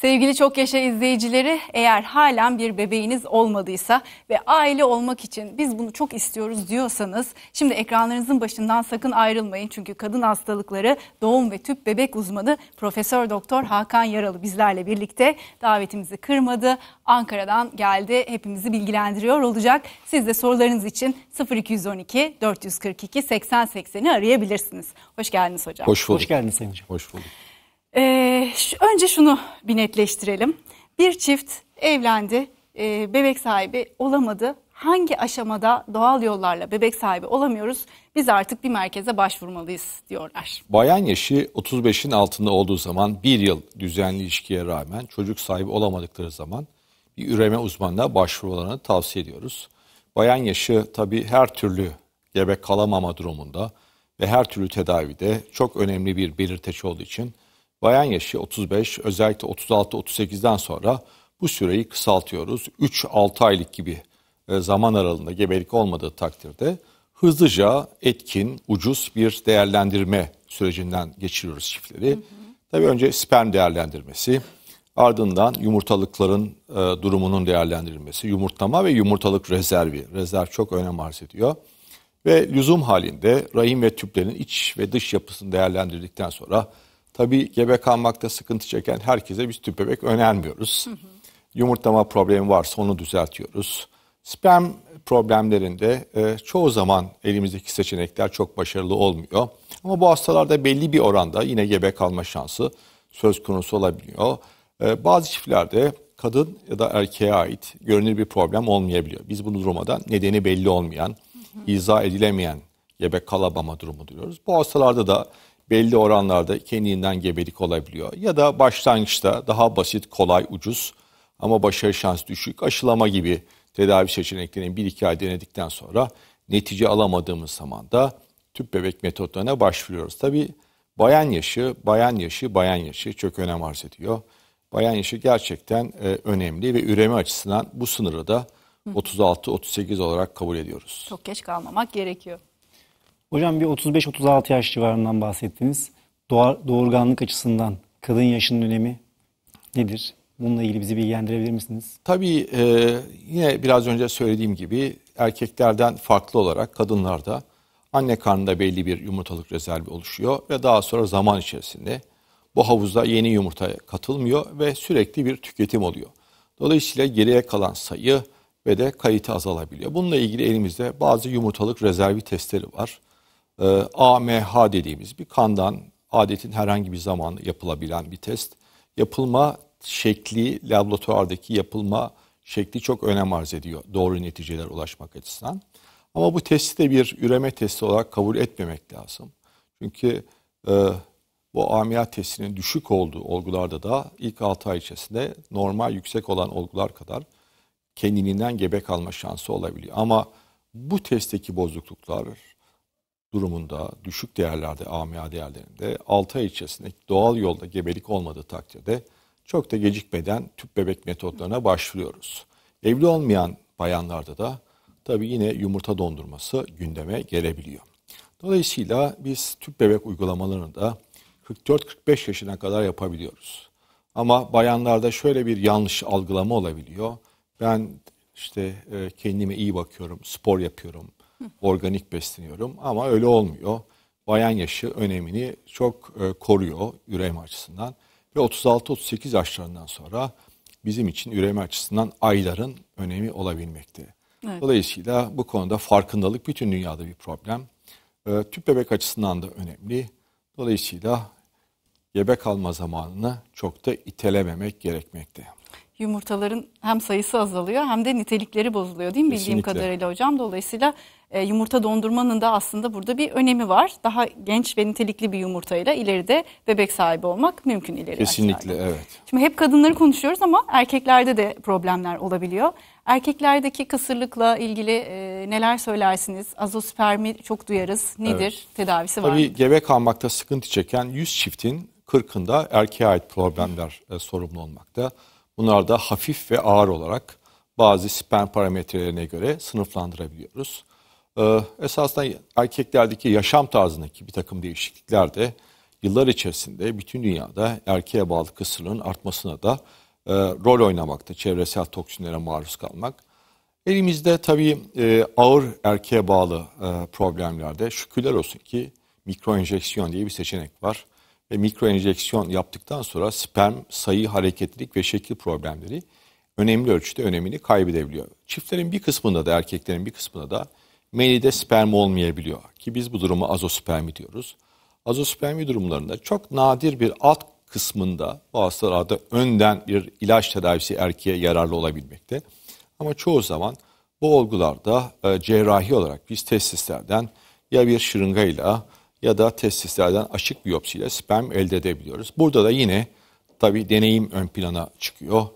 Sevgili Çok Yaşa izleyicileri eğer halen bir bebeğiniz olmadıysa ve aile olmak için biz bunu çok istiyoruz diyorsanız şimdi ekranlarınızın başından sakın ayrılmayın. Çünkü kadın hastalıkları doğum ve tüp bebek uzmanı Profesör Doktor Hakan Yaralı bizlerle birlikte davetimizi kırmadı. Ankara'dan geldi hepimizi bilgilendiriyor olacak. Siz de sorularınız için 0212 442 8080'i arayabilirsiniz. Hoş geldiniz hocam. Hoş bulduk. Hoş geldiniz Emre. Hoş bulduk. Ee, önce şunu bir netleştirelim. Bir çift evlendi, e, bebek sahibi olamadı. Hangi aşamada doğal yollarla bebek sahibi olamıyoruz? Biz artık bir merkeze başvurmalıyız diyorlar. Bayan yaşı 35'in altında olduğu zaman bir yıl düzenli ilişkiye rağmen çocuk sahibi olamadıkları zaman bir üreme uzmanına başvurularını tavsiye ediyoruz. Bayan yaşı tabii her türlü gebe kalamama durumunda ve her türlü tedavide çok önemli bir belirteç olduğu için Bayan yaşı 35, özellikle 36-38'den sonra bu süreyi kısaltıyoruz. 3-6 aylık gibi e, zaman aralığında gebelik olmadığı takdirde hızlıca etkin, ucuz bir değerlendirme sürecinden geçiriyoruz çiftleri. Hı hı. Tabii önce sperm değerlendirmesi, ardından yumurtalıkların e, durumunun değerlendirilmesi, yumurtlama ve yumurtalık rezervi. Rezerv çok önem arz ediyor. Ve lüzum halinde rahim ve tüplerin iç ve dış yapısını değerlendirdikten sonra Tabii gebe kalmakta sıkıntı çeken herkese biz tüp bebek önermiyoruz. Hı hı. Yumurtlama problemi varsa onu düzeltiyoruz. Sperm problemlerinde e, çoğu zaman elimizdeki seçenekler çok başarılı olmuyor. Ama bu hastalarda belli bir oranda yine gebe kalma şansı söz konusu olabiliyor. E, bazı çiftlerde kadın ya da erkeğe ait görünür bir problem olmayabiliyor. Biz bunu durmadan nedeni belli olmayan, hı hı. izah edilemeyen gebe kalabama durumu diyoruz. Bu hastalarda da belli oranlarda kendinden gebelik olabiliyor. Ya da başlangıçta daha basit, kolay, ucuz ama başarı şansı düşük aşılama gibi tedavi seçeneklerini bir iki ay denedikten sonra netice alamadığımız zaman da tüp bebek metotlarına başvuruyoruz. Tabi bayan yaşı, bayan yaşı, bayan yaşı çok önem arz ediyor. Bayan yaşı gerçekten e, önemli ve üreme açısından bu sınırı da 36-38 olarak kabul ediyoruz. Çok geç kalmamak gerekiyor. Hocam bir 35-36 yaş civarından bahsettiniz. Doğar, doğurganlık açısından kadın yaşının önemi nedir? Bununla ilgili bizi bilgilendirebilir misiniz? Tabii e, yine biraz önce söylediğim gibi erkeklerden farklı olarak kadınlarda anne karnında belli bir yumurtalık rezervi oluşuyor ve daha sonra zaman içerisinde bu havuzda yeni yumurta katılmıyor ve sürekli bir tüketim oluyor. Dolayısıyla geriye kalan sayı ve de kalite azalabiliyor. Bununla ilgili elimizde bazı yumurtalık rezervi testleri var e, ee, AMH dediğimiz bir kandan adetin herhangi bir zaman yapılabilen bir test. Yapılma şekli, laboratuvardaki yapılma şekli çok önem arz ediyor doğru neticeler ulaşmak açısından. Ama bu testi de bir üreme testi olarak kabul etmemek lazım. Çünkü e, bu AMH testinin düşük olduğu olgularda da ilk 6 ay içerisinde normal yüksek olan olgular kadar kendiliğinden gebe kalma şansı olabiliyor. Ama bu testteki bozukluklar durumunda düşük değerlerde AMA değerlerinde 6 ay içerisinde doğal yolda gebelik olmadığı takdirde çok da gecikmeden tüp bebek metotlarına başvuruyoruz. Evli olmayan bayanlarda da tabii yine yumurta dondurması gündeme gelebiliyor. Dolayısıyla biz tüp bebek uygulamalarını da 44-45 yaşına kadar yapabiliyoruz. Ama bayanlarda şöyle bir yanlış algılama olabiliyor. Ben işte e, kendime iyi bakıyorum, spor yapıyorum, organik besleniyorum ama öyle olmuyor. Bayan yaşı önemini çok e, koruyor üreme açısından ve 36-38 yaşlarından sonra bizim için üreme açısından ayların önemi olabilmekte. Evet. Dolayısıyla bu konuda farkındalık bütün dünyada bir problem. E, tüp bebek açısından da önemli. Dolayısıyla gebe kalma zamanını çok da itelememek gerekmekte yumurtaların hem sayısı azalıyor hem de nitelikleri bozuluyor değil mi Kesinlikle. bildiğim kadarıyla hocam. Dolayısıyla e, yumurta dondurmanın da aslında burada bir önemi var. Daha genç ve nitelikli bir yumurtayla ileride bebek sahibi olmak mümkün ileride. Kesinlikle yaşlarda. evet. Şimdi hep kadınları konuşuyoruz ama erkeklerde de problemler olabiliyor. Erkeklerdeki kısırlıkla ilgili e, neler söylersiniz? Azospermi çok duyarız. Nedir? Evet. Tedavisi var Tabii mıdır? gebe kalmakta sıkıntı çeken 100 çiftin 40'ında erkeğe ait problemler e, sorumlu olmakta. Bunlar da hafif ve ağır olarak bazı sperm parametrelerine göre sınıflandırabiliyoruz. Ee, esasında erkeklerdeki yaşam tarzındaki bir takım değişiklikler de yıllar içerisinde bütün dünyada erkeğe bağlı kısırlığın artmasına da e, rol oynamakta, çevresel toksinlere maruz kalmak. Elimizde tabii e, ağır erkeğe bağlı e, problemlerde şükürler olsun ki mikroenjeksiyon diye bir seçenek var ve mikro enjeksiyon yaptıktan sonra sperm sayı, hareketlilik ve şekil problemleri önemli ölçüde önemini kaybedebiliyor. Çiftlerin bir kısmında da erkeklerin bir kısmında da menide sperm olmayabiliyor ki biz bu durumu azospermi diyoruz. Azospermi durumlarında çok nadir bir alt kısmında bu hastalarda önden bir ilaç tedavisi erkeğe yararlı olabilmekte. Ama çoğu zaman bu olgularda e, cerrahi olarak biz testislerden ya bir şırıngayla ya da testislerden açık biyopsiyle sperm elde edebiliyoruz. Burada da yine tabi deneyim ön plana çıkıyor.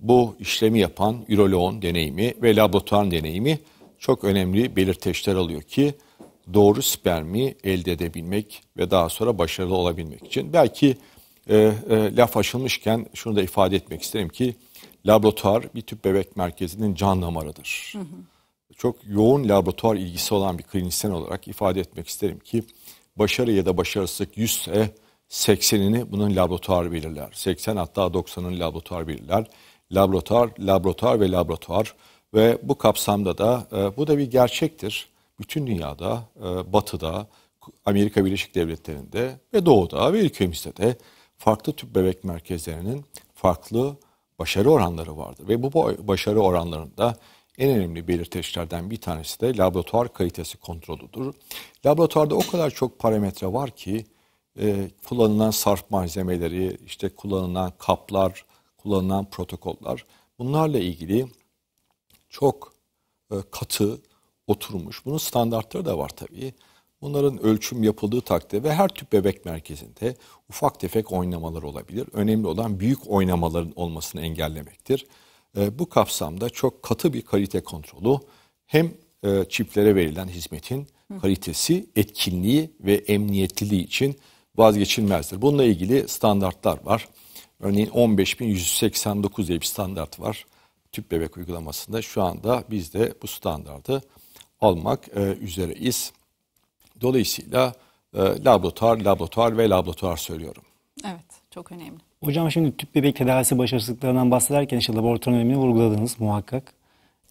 Bu işlemi yapan üroloğun deneyimi ve laboratuvar deneyimi çok önemli belirteçler alıyor ki doğru spermi elde edebilmek ve daha sonra başarılı olabilmek için. Belki e, e, laf açılmışken şunu da ifade etmek isterim ki laboratuvar bir tüp bebek merkezinin can damarıdır. Hı hı. Çok yoğun laboratuvar ilgisi olan bir klinisyen olarak ifade etmek isterim ki başarı ya da başarısızlık 100 ise 80'ini bunun laboratuvar belirler. 80 hatta 90'ını laboratuvar belirler. Laboratuvar, laboratuvar ve laboratuvar ve bu kapsamda da e, bu da bir gerçektir. Bütün dünyada, e, batıda, Amerika Birleşik Devletleri'nde ve doğuda ve ülkemizde de farklı tüp bebek merkezlerinin farklı başarı oranları vardır. Ve bu başarı oranlarında en önemli belirteçlerden bir tanesi de laboratuvar kalitesi kontrolüdür. Laboratuvarda o kadar çok parametre var ki e, kullanılan sarf malzemeleri, işte kullanılan kaplar, kullanılan protokoller bunlarla ilgili çok e, katı oturmuş. Bunun standartları da var tabii. Bunların ölçüm yapıldığı takdirde ve her tüp bebek merkezinde ufak tefek oynamalar olabilir. Önemli olan büyük oynamaların olmasını engellemektir. Ee, bu kapsamda çok katı bir kalite kontrolü hem e, çiplere verilen hizmetin kalitesi, etkinliği ve emniyetliliği için vazgeçilmezdir. Bununla ilgili standartlar var. Örneğin 15.189 diye bir standart var. Tüp bebek uygulamasında şu anda biz de bu standardı almak e, üzereyiz. Dolayısıyla e, laboratuvar, laboratuvar ve laboratuvar söylüyorum. Çok önemli. Hocam şimdi tüp bebek tedavisi başarısızlıklarından bahsederken işte laboratuvar önemini vurguladınız muhakkak.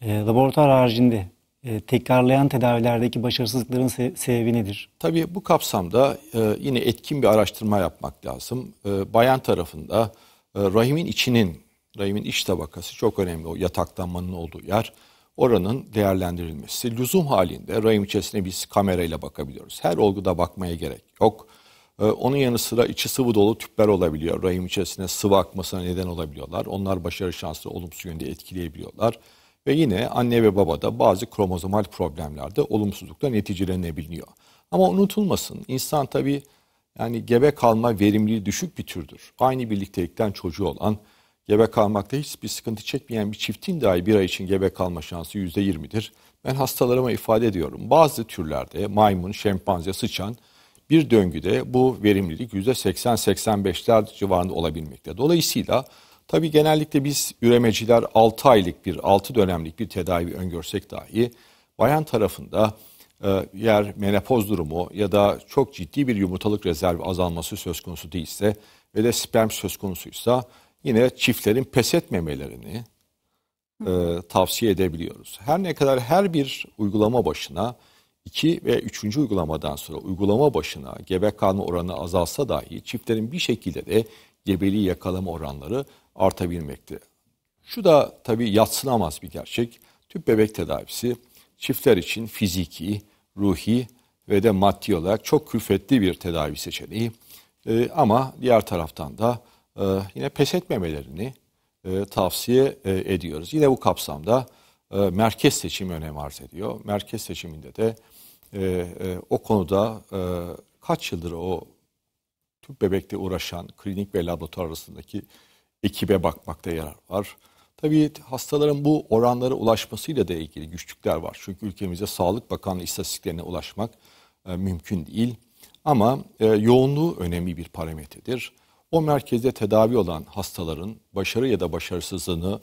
E, laboratuvar haricinde e, tekrarlayan tedavilerdeki başarısızlıkların se sebebi nedir? Tabii bu kapsamda e, yine etkin bir araştırma yapmak lazım. E, bayan tarafında e, rahimin içinin, rahimin iç tabakası çok önemli o yataklanmanın olduğu yer. Oranın değerlendirilmesi. Lüzum halinde rahim içerisine biz kamerayla bakabiliyoruz. Her olguda bakmaya gerek yok. Ee, onun yanı sıra içi sıvı dolu tüpler olabiliyor. Rahim içerisinde sıvı akmasına neden olabiliyorlar. Onlar başarı şansını olumsuz yönde etkileyebiliyorlar. Ve yine anne ve babada bazı kromozomal problemlerde olumsuzlukla neticelenebiliyor. Ama unutulmasın insan tabi yani gebe kalma verimliliği düşük bir türdür. Aynı birliktelikten çocuğu olan gebe kalmakta hiçbir sıkıntı çekmeyen bir çiftin dahi bir ay için gebe kalma şansı %20'dir. Ben hastalarıma ifade ediyorum. Bazı türlerde maymun, şempanze, sıçan bir döngüde bu verimlilik %80-85'ler civarında olabilmekte. Dolayısıyla tabii genellikle biz üremeciler 6 aylık bir 6 dönemlik bir tedavi öngörsek dahi bayan tarafında e, yer menopoz durumu ya da çok ciddi bir yumurtalık rezervi azalması söz konusu değilse ve de sperm söz konusuysa yine çiftlerin pes etmemelerini e, tavsiye edebiliyoruz. Her ne kadar her bir uygulama başına 2 ve 3. uygulamadan sonra uygulama başına gebe kalma oranı azalsa dahi çiftlerin bir şekilde de gebeliği yakalama oranları artabilmekte. Şu da tabii yatsınamaz bir gerçek. Tüp bebek tedavisi çiftler için fiziki, ruhi ve de maddi olarak çok külfetli bir tedavi seçeneği. Ee, ama diğer taraftan da e, yine pes etmemelerini e, tavsiye e, ediyoruz. Yine bu kapsamda e, merkez seçimi önem arz ediyor. Merkez seçiminde de e, e, o konuda e, kaç yıldır o tüp bebekte uğraşan klinik ve laboratuvar arasındaki ekibe bakmakta yarar var. Tabii hastaların bu oranlara ulaşmasıyla da ilgili güçlükler var. Çünkü ülkemizde Sağlık Bakanlığı istatistiklerine ulaşmak e, mümkün değil. Ama e, yoğunluğu önemli bir parametredir. O merkezde tedavi olan hastaların başarı ya da başarısızlığını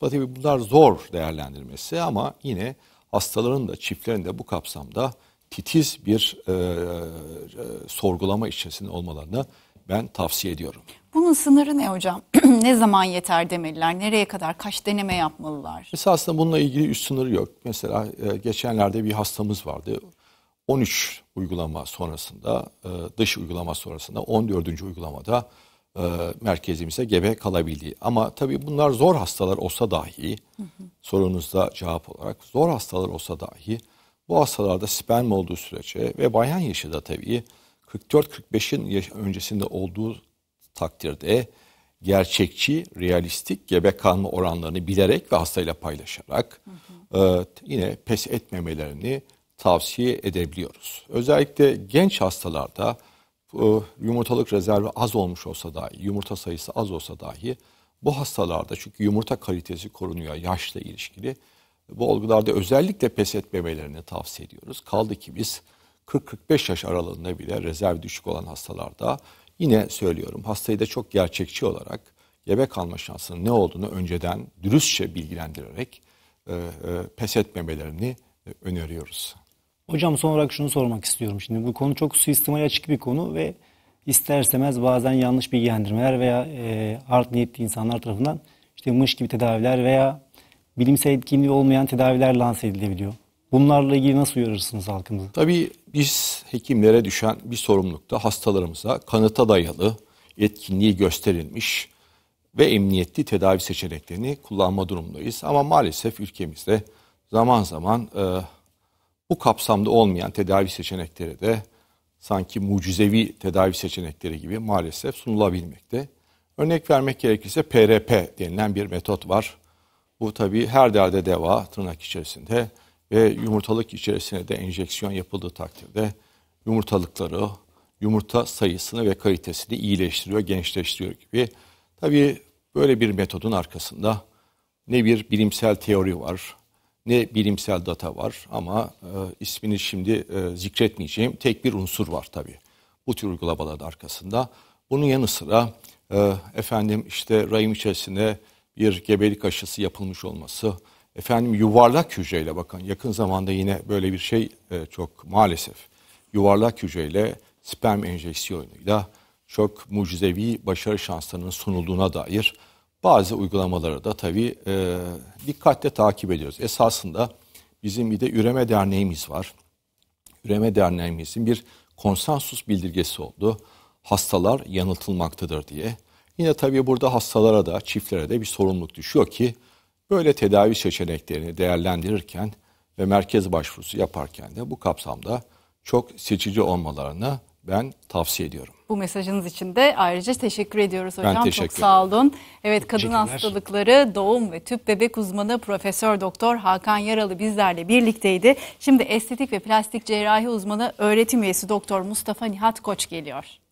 tabii bunlar zor değerlendirmesi ama yine hastaların da çiftlerin de bu kapsamda titiz bir e, e, sorgulama içerisinde olmalarını ben tavsiye ediyorum. Bunun sınırı ne hocam? ne zaman yeter demeliler? Nereye kadar? Kaç deneme yapmalılar? Esasında bununla ilgili üst sınırı yok. Mesela e, geçenlerde bir hastamız vardı. 13 uygulama sonrasında, e, dış uygulama sonrasında 14. uygulamada e, merkezimize gebe kalabildiği. Ama tabii bunlar zor hastalar olsa dahi hı hı. sorunuzda cevap olarak zor hastalar olsa dahi bu hastalarda sperm olduğu sürece ve bayan yaşı da tabii 44-45'in öncesinde olduğu takdirde gerçekçi, realistik gebe kalma oranlarını bilerek ve hastayla paylaşarak hı hı. E, yine pes etmemelerini tavsiye edebiliyoruz. Özellikle genç hastalarda e, yumurtalık rezervi az olmuş olsa dahi, yumurta sayısı az olsa dahi bu hastalarda çünkü yumurta kalitesi korunuyor yaşla ilişkili. Bu olgularda özellikle pes etmemelerini tavsiye ediyoruz. Kaldı ki biz 40-45 yaş aralığında bile rezerv düşük olan hastalarda yine söylüyorum hastayı da çok gerçekçi olarak gebe alma şansının ne olduğunu önceden dürüstçe bilgilendirerek e, e, pes etmemelerini öneriyoruz. Hocam son olarak şunu sormak istiyorum. Şimdi bu konu çok suistimale açık bir konu ve ister bazen yanlış bilgilendirmeler veya e, art niyetli insanlar tarafından işte mış gibi tedaviler veya bilimsel etkinliği olmayan tedaviler lanse edilebiliyor. Bunlarla ilgili nasıl uyarırsınız halkımızı? Tabii biz hekimlere düşen bir sorumlulukta hastalarımıza kanıta dayalı etkinliği gösterilmiş ve emniyetli tedavi seçeneklerini kullanma durumundayız. Ama maalesef ülkemizde zaman zaman e, bu kapsamda olmayan tedavi seçenekleri de sanki mucizevi tedavi seçenekleri gibi maalesef sunulabilmekte. Örnek vermek gerekirse PRP denilen bir metot var. Bu tabii her derde deva tırnak içerisinde ve yumurtalık içerisine de enjeksiyon yapıldığı takdirde yumurtalıkları, yumurta sayısını ve kalitesini iyileştiriyor, gençleştiriyor gibi. Tabii böyle bir metodun arkasında ne bir bilimsel teori var, ne bilimsel data var ama e, ismini şimdi e, zikretmeyeceğim tek bir unsur var tabii. Bu tür uygulamaların arkasında. Bunun yanı sıra e, efendim işte rahim içerisine bir gebelik aşısı yapılmış olması, efendim yuvarlak hücreyle bakın yakın zamanda yine böyle bir şey e, çok maalesef yuvarlak hücreyle sperm enjeksiyonuyla çok mucizevi başarı şanslarının sunulduğuna dair bazı uygulamaları da tabii e, dikkatle takip ediyoruz. Esasında bizim bir de Üreme Derneğimiz var. Üreme Derneğimizin bir konsensus bildirgesi oldu. Hastalar yanıltılmaktadır diye. Yine tabii burada hastalara da çiftlere de bir sorumluluk düşüyor ki böyle tedavi seçeneklerini değerlendirirken ve merkez başvurusu yaparken de bu kapsamda çok seçici olmalarını ben tavsiye ediyorum. Bu mesajınız için de ayrıca teşekkür ediyoruz hocam. Ben teşekkür Çok sağ olun. Evet kadın hastalıkları doğum ve tüp bebek uzmanı Profesör Doktor Hakan Yaralı bizlerle birlikteydi. Şimdi estetik ve plastik cerrahi uzmanı öğretim üyesi Doktor Mustafa Nihat Koç geliyor.